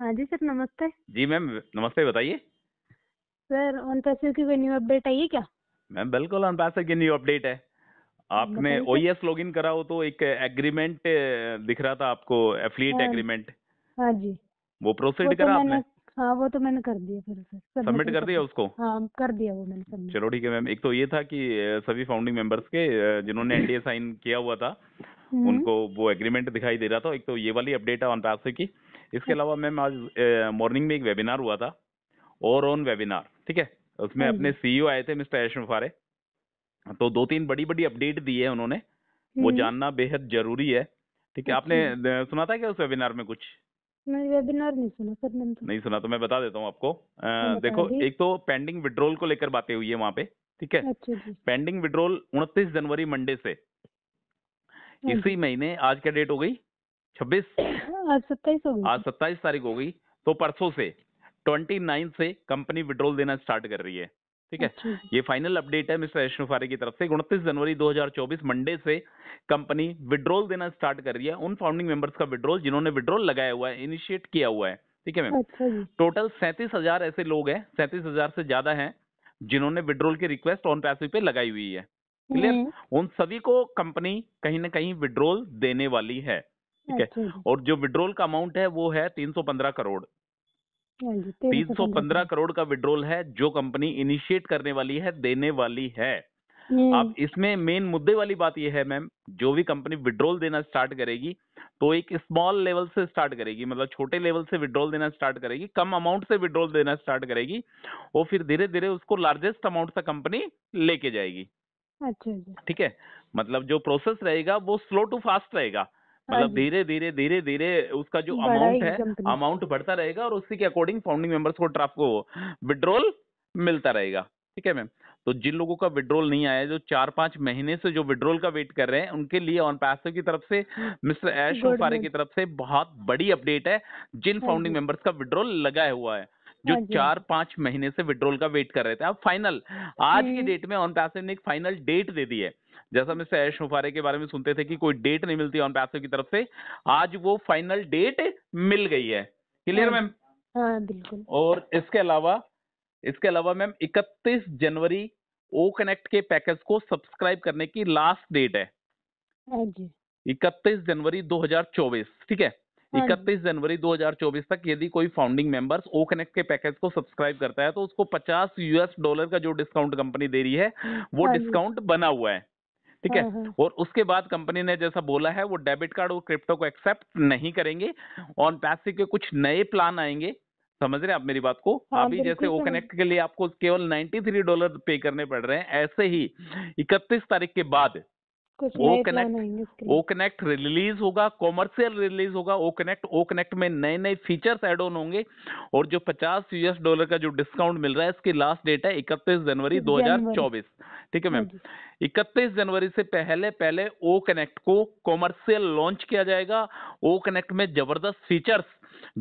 हाँ जी सर नमस्ते जी मैम नमस्ते बताइए सर वन पैसे की कोई न्यू अपडेट आई है क्या मैम बिल्कुल वन पैसे की न्यू अपडेट है आपने ओ ई एस लॉग इन करा हो तो एक एग्रीमेंट दिख रहा था आपको एफिलिएट एग्रीमेंट हाँ।, हाँ जी वो प्रोसीड तो करा आपने हाँ वो तो मैंने कर दिया फिर सर सबमिट कर दिया उसको हाँ कर दिया वो मैंने सबमिट चलो ठीक है मैम एक तो ये था कि सभी फाउंडिंग मेंबर्स के जिन्होंने एनडीए साइन किया हुआ था हम्म। उनको वो एग्रीमेंट दिखाई दे रहा था एक तो ये वाली अपडेट है ऑन पैसे की इसके अलावा मैम आज मॉर्निंग में एक वेबिनार हुआ था और ऑन वेबिनार ठीक है उसमें हम्म। अपने सीईओ e आए थे मिस्टर ऐशन फारे तो दो तीन बड़ी बड़ी अपडेट दी है उन्होंने वो हम्म। जानना बेहद जरूरी है ठीक है आपने अच्छा। सुना था क्या उस वेबिनार में कुछ नहीं वेबिनार नहीं सुना सर मैंने तो नहीं सुना तो मैं बता देता हूँ आपको आ, हाँ, देखो एक तो पेंडिंग विड्रोल को लेकर बातें हुई है वहाँ पे ठीक है पेंडिंग अच्छा विड्रोल उनतीस जनवरी मंडे से इसी हाँ। महीने आज क्या डेट हो गई छब्बीस हाँ, आज सत्ताईस आज सत्ताईस तारीख हो गई तो परसों से ट्वेंटी नाइन से कंपनी विड्रोल देना स्टार्ट कर रही है ठीक है अच्छा। ये फाइनल अपडेट है मिस्टर वैष्णु फारे की तरफ से उनतीस जनवरी 2024 मंडे से कंपनी विड्रोल देना स्टार्ट कर रही है उन फाउंडिंग मेंबर्स का विड्रोल जिन्होंने विड्रोल लगाया हुआ है इनिशिएट किया हुआ है ठीक है मैम अच्छा टोटल सैंतीस हजार ऐसे लोग हैं सैंतीस हजार से ज्यादा है जिन्होंने विड्रोल की रिक्वेस्ट ऑन पैसे पे लगाई हुई है क्लियर हम्म। उन सभी को कंपनी कहीं ना कहीं विड्रोल देने वाली है ठीक है अच्छा और जो विड्रोल का अमाउंट है वो है तीन सौ पंद्रह करोड़ हाँ तीन सौ पंद्रह करोड़ का विड्रोल है जो कंपनी इनिशिएट करने वाली है देने वाली है अब हम्म। इसमें मेन मुद्दे वाली बात यह है मैम जो भी कंपनी विड्रोल देना स्टार्ट करेगी तो एक स्मॉल लेवल से स्टार्ट करेगी मतलब छोटे लेवल से विड्रोल देना स्टार्ट करेगी कम अमाउंट से विड्रोल देना स्टार्ट करेगी और फिर धीरे धीरे उसको लार्जेस्ट अमाउंट से कंपनी लेके जाएगी अच्छा ठीक है मतलब जो प्रोसेस रहेगा वो स्लो टू फास्ट रहेगा हाँ मतलब धीरे धीरे धीरे धीरे उसका जो अमाउंट है अमाउंट बढ़ता रहेगा और उसी के अकॉर्डिंग फाउंडिंग मेंबर्स को को विड्रोल मिलता रहेगा ठीक है मैम तो जिन लोगों का विड्रोल नहीं आया जो चार पांच महीने से जो विड्रोल का वेट कर रहे हैं उनके लिए ऑन पैसो की तरफ से मिस्टर ऐश पारे की तरफ से बहुत बड़ी अपडेट है जिन फाउंडिंग हाँ मेंबर्स का विड्रोल लगाया हुआ है जो हाँ चार पांच महीने से विड्रोल का वेट कर रहे थे अब फाइनल आज की डेट हम्म। में ऑन पैसे ने एक फाइनल डेट दे दी है जैसा हम इससे मुफारे के बारे में सुनते थे कि कोई डेट नहीं मिलती ऑन पैसो की तरफ से आज वो फाइनल डेट मिल गई है क्लियर मैम हाँ, हाँ, बिल्कुल और इसके अलावा इसके अलावा मैम 31 जनवरी ओ कनेक्ट के पैकेज को सब्सक्राइब करने की लास्ट डेट है हाँ इकतीस जनवरी 2024 ठीक है इकतीस जनवरी 2024 तक यदि कोई फाउंडिंग मेंबर्स ओ कनेक्ट के पैकेज को सब्सक्राइब करता है तो उसको 50 यूएस डॉलर का जो डिस्काउंट कंपनी दे रही है वो डिस्काउंट बना हुआ है ठीक है हाँ, हाँ। और उसके बाद कंपनी ने जैसा बोला है वो डेबिट कार्ड और क्रिप्टो को एक्सेप्ट नहीं करेंगे और पैसे के कुछ नए प्लान आएंगे समझ रहे हैं आप मेरी बात को हाँ, अभी जैसे ओ कनेक्ट के लिए आपको केवल 93 डॉलर पे करने पड़ रहे हैं ऐसे ही 31 तारीख के बाद O Connect O Connect release होगा कॉमर्शियल रिलीज होगा ओ कनेक्ट ओ कनेक्ट में नए नए फीचर्स एड ऑन होंगे और जो 50 यूएस डॉलर का जो डिस्काउंट मिल रहा है इसकी लास्ट डेट है 31 जनवरी 2024 ठीक है मैम 31 हाँ जनवरी से पहले पहले ओ कनेक्ट को कॉमर्शियल लॉन्च किया जाएगा ओ कनेक्ट में जबरदस्त फीचर्स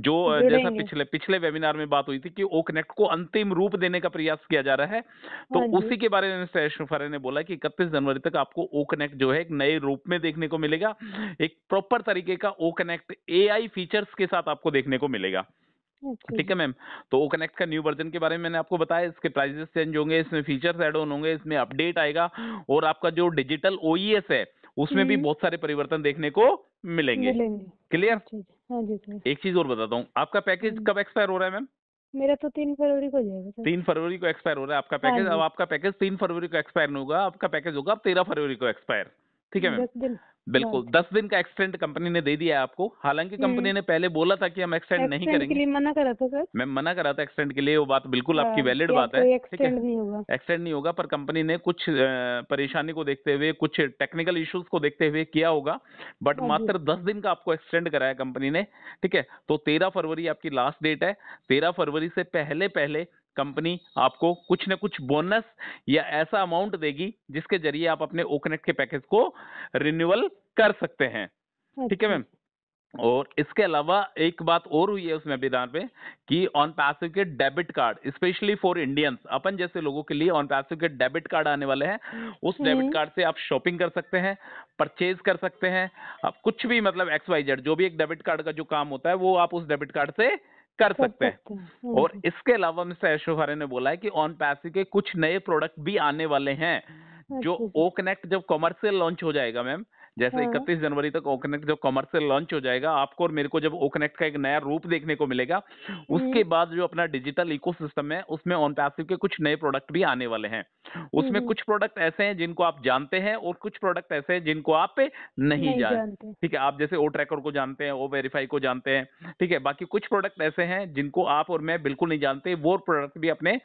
जो जैसा पिछले पिछले वेबिनार में बात हुई थी कि ओ कनेक्ट को अंतिम रूप देने का प्रयास किया जा रहा है तो हाँ उसी के बारे में श्रेष्ठ ने बोला कि इकतीस जनवरी तक आपको ओ कनेक्ट जो है एक नए रूप में देखने को मिलेगा एक प्रॉपर तरीके का ओ कनेक्ट ए फीचर्स के साथ आपको देखने को मिलेगा अच्छा। ठीक है मैम तो कनेक्ट का न्यू वर्जन के बारे में मैंने आपको बताया इसके प्राइजेस चेंज होंगे इसमें फीचर्स एड ऑन होंगे इसमें अपडेट आएगा और आपका जो डिजिटल ओईएस e है उसमें भी हम्म। बहुत सारे परिवर्तन देखने को मिलेंगे क्लियर हाँ जी एक चीज और बताता हूँ आपका पैकेज हाँ। कब एक्सपायर हो रहा है मैम मेरा तो तीन फरवरी को जाएगा तीन फरवरी को एक्सपायर हो रहा है आपका पैकेज हाँ अब आपका पैकेज तीन फरवरी को एक्सपायर नहीं होगा आपका पैकेज होगा अब तेरह फरवरी को एक्सपायर ठीक है मैम बिल्कुल हाँ। दस दिन का एक्सटेंड कंपनी ने दे दिया आपको हालांकि कंपनी हम्म। ने पहले बोला था कि हम एक्सटेंड नहीं करेंगे के लिए मना करा था सर मैं मना करा था एक्सटेंड के लिए वो बात बिल्कुल आपकी वैलिड हाँ, बात है ठीक है एक्सटेंड नहीं होगा पर कंपनी ने कुछ परेशानी को देखते हुए कुछ टेक्निकल इश्यूज को देखते हुए किया होगा बट हाँ मात्र दस दिन का आपको एक्सटेंड कराया कंपनी ने ठीक है तो तेरह फरवरी आपकी लास्ट डेट है तेरह फरवरी से पहले पहले कंपनी आपको कुछ ना कुछ बोनस या ऐसा अमाउंट देगी जिसके जरिए आप अपने ओकनेट के पैकेज को रिन्यूअल कर सकते हैं ठीक है मैम अच्छा। और इसके अलावा एक बात और हुई है उस वेबिनार पे कि ऑन पैसिव के debit card specially for Indians अपन जैसे लोगों के लिए ऑन पैसिव के डेबिट कार्ड आने वाले हैं उस डेबिट हम्म। कार्ड से आप शॉपिंग कर सकते हैं परचेज कर सकते हैं आप कुछ भी मतलब एक्स वाई जेड जो भी एक डेबिट कार्ड का जो काम होता है वो आप उस डेबिट कार्ड से कर सकते हैं हम्म, और हम्म। इसके अलावा मिस्टर हरे ने बोला है कि ऑन पैसे के कुछ नए प्रोडक्ट भी आने वाले हैं जो ओ अच्छा कनेक्ट जब कॉमर्शियल लॉन्च हो जाएगा मैम जैसे हाँ। इकतीस जनवरी तक ओकनेक्ट जो कमर्शियल लॉन्च हो जाएगा आपको और मेरे को जब ओकनेक्ट का एक नया रूप देखने को मिलेगा उसके हम्म। बाद जो अपना डिजिटल इकोसिस्टम है उसमें ऑन पैसिव के कुछ नए प्रोडक्ट भी आने वाले हैं हम्म, उसमें हम्म। कुछ प्रोडक्ट ऐसे हैं जिनको आप जानते हैं और कुछ प्रोडक्ट ऐसे हैं जिनको आप नहीं जानते ठीक है आप जैसे ओ ट्रैकर को जानते हैं ओ वेरीफाई को जानते हैं ठीक है बाकी कुछ प्रोडक्ट ऐसे हैं जिनको आप और मैं बिल्कुल नहीं जानते वो प्रोडक्ट भी अपने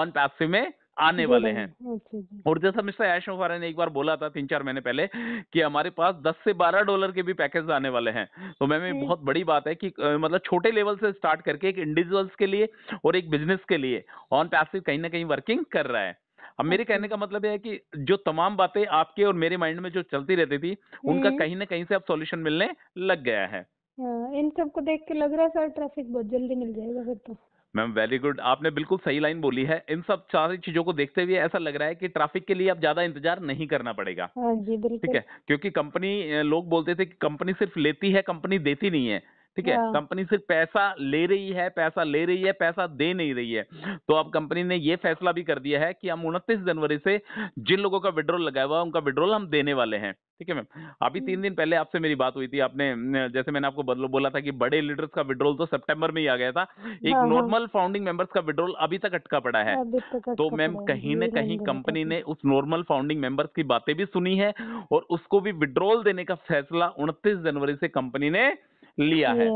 ऑन पैसिव में आने वाले हैं अच्छा और जैसा मिस्टर ऐशो ओफारा ने एक बार बोला था तीन चार महीने पहले कि हमारे पास 10 से 12 डॉलर के भी पैकेज आने वाले हैं तो मैम ये बहुत बड़ी बात है कि मतलब छोटे लेवल से स्टार्ट करके एक इंडिविजुअल्स के लिए और एक बिजनेस के लिए ऑन पैसिव कहीं ना कहीं वर्किंग कर रहा है अब मेरे अच्छा। कहने का मतलब है कि जो तमाम बातें आपके और मेरे माइंड में जो चलती रहती थी उनका हम्म। कहीं ना कहीं से अब सॉल्यूशन मिलने लग गया है हाँ, इन सबको देख के लग रहा है सर ट्रैफिक बहुत जल्दी मिल जाएगा फिर तो मैम वेरी गुड आपने बिल्कुल सही लाइन बोली है इन सब सारी चीजों को देखते हुए ऐसा लग रहा है कि ट्रैफिक के लिए अब ज्यादा इंतजार नहीं करना पड़ेगा हाँ ठीक है क्योंकि कंपनी लोग बोलते थे कि कंपनी सिर्फ लेती है कंपनी देती नहीं है ठीक है कंपनी सिर्फ पैसा ले रही है पैसा ले रही है पैसा दे नहीं रही है तो अब कंपनी ने यह फैसला भी कर दिया है कि हम उनतीस जनवरी से जिन लोगों का विड्रोल लगाया हुआ उनका विड्रोल हम देने वाले हैं ठीक है मैम अभी तीन hmm. दिन पहले आपसे मेरी बात हुई थी आपने जैसे मैंने आपको बोला था कि बड़े लीडर्स का विड्रोल तो सितंबर में ही आ गया था एक नॉर्मल फाउंडिंग मेंबर्स का विड्रोल अभी तक अटका पड़ा है तो मैम कहीं ना कहीं कंपनी ने उस नॉर्मल फाउंडिंग मेंबर्स की बातें भी सुनी है और उसको भी विड्रोल देने का फैसला उनतीस जनवरी से कंपनी ने लिया है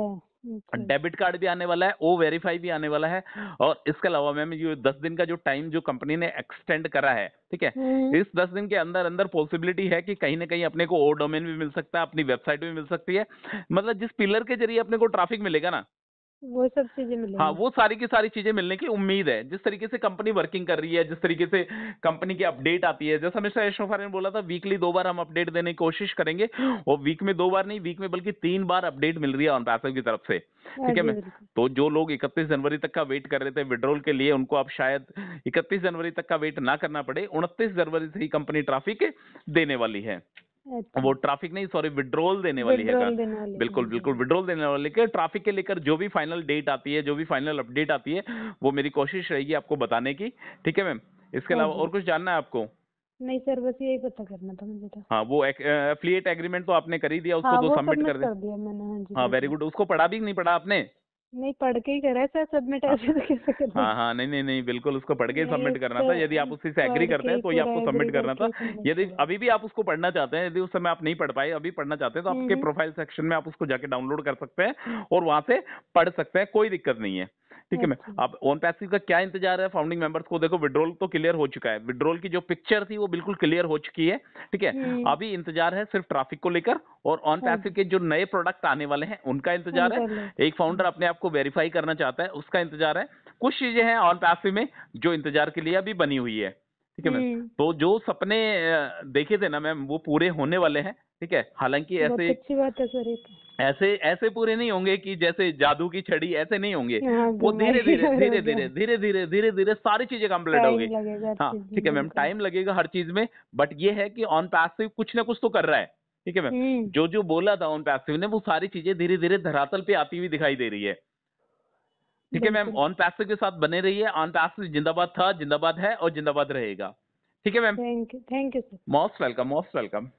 डेबिट कार्ड भी आने वाला है ओ वेरीफाई भी आने वाला है और इसके अलावा मैम ये दस दिन का जो टाइम जो कंपनी ने एक्सटेंड करा है ठीक है हम्म। इस दस दिन के अंदर अंदर पॉसिबिलिटी है कि कहीं ना कहीं अपने को ओ डोमेन भी मिल सकता है अपनी वेबसाइट भी मिल सकती है मतलब जिस पिलर के जरिए अपने को ट्रैफिक मिलेगा ना वो सब चीजें मिलेंगी हाँ वो सारी की सारी चीजें मिलने की उम्मीद है जिस तरीके से कंपनी वर्किंग कर रही है जिस तरीके से कंपनी की अपडेट आती है जैसा मिस्टर यशोफार ने बोला था वीकली दो बार हम अपडेट देने की कोशिश करेंगे और वीक में दो बार नहीं वीक में बल्कि तीन बार अपडेट मिल रही है ऑन पैसल की तरफ से हाँ ठीक है तो जो लोग इकतीस जनवरी तक का वेट कर रहे थे विड्रोल के लिए उनको आप शायद इकतीस जनवरी तक का वेट ना करना पड़े उनतीस जनवरी से ही कंपनी ट्राफिक देने वाली है तो वो ट्रैफिक अच्छा। नहीं सॉरी विड्रोल देने वाली है देने बिल्कुल बिल्कुल विड्रोल देने वाली है ट्रैफिक के लेकर जो भी फाइनल डेट आती है जो भी फाइनल अपडेट आती है वो मेरी कोशिश रहेगी आपको बताने की ठीक है मैम इसके हाँ अलावा और कुछ जानना है आपको नहीं सर बस यही पता करना था मुझे तो हाँ वो एफिलिएट एग्रीमेंट तो आपने कर ही दिया उसको हाँ, तो सबमिट कर, कर दिया मैंने हाँ जी हाँ वेरी गुड उसको पढ़ा भी नहीं पढ़ा आपने नहीं पढ़ के ही करा सर सबमिट हाँ। ऐसे तो कैसे हाँ हाँ नहीं नहीं नहीं बिल्कुल उसको पढ़ के ही सबमिट करना था यदि आप उसी से एग्री करते हैं तो ये आपको सबमिट करना था यदि अभी भी आप उसको पढ़ना चाहते हैं यदि उस समय आप नहीं पढ़ पाए अभी पढ़ना चाहते हैं तो आपके प्रोफाइल हम्म। सेक्शन में आप उसको जाके डाउनलोड कर सकते हैं और वहां से पढ़ सकते हैं कोई दिक्कत नहीं है ठीक है मैम अब ओन पैसिव का क्या इंतजार है फाउंडिंग मेंबर्स को देखो विड्रोल तो क्लियर हो चुका है विड्रोल की जो पिक्चर थी वो बिल्कुल क्लियर हो चुकी है ठीक है अभी इंतजार है सिर्फ ट्रैफिक को लेकर और ऑन पैसिव हाँ। के जो नए प्रोडक्ट आने वाले हैं उनका इंतजार है एक फाउंडर अपने आप को वेरीफाई करना चाहता है उसका इंतजार है कुछ चीजें हैं ऑन पैसिव में जो इंतजार के लिए अभी बनी हुई है ठीक है मैम हम्म। तो जो सपने देखे थे ना मैम वो पूरे होने वाले हैं ठीक है हालांकि ऐसे अच्छी बात है सर तो। ऐसे ऐसे पूरे नहीं होंगे कि जैसे जादू की छड़ी ऐसे नहीं होंगे हाँ, वो धीरे धीरे धीरे धीरे धीरे धीरे धीरे धीरे सारी चीजें कम्प्लीट होगी हाँ ठीक है मैम टाइम लगेगा हर चीज में बट ये है कि ऑन पैसिव कुछ ना कुछ तो कर रहा है ठीक है मैम हम्म। जो जो बोला था ऑन पैसिव ने वो सारी चीजें धीरे धीरे धरातल पे आती हुई दिखाई दे रही है ठीक है मैम ऑन पैसेज के साथ बने रहिए ऑन पैसेज जिंदाबाद था जिंदाबाद है और जिंदाबाद रहेगा ठीक है ma'am thank you thank you sir most welcome most welcome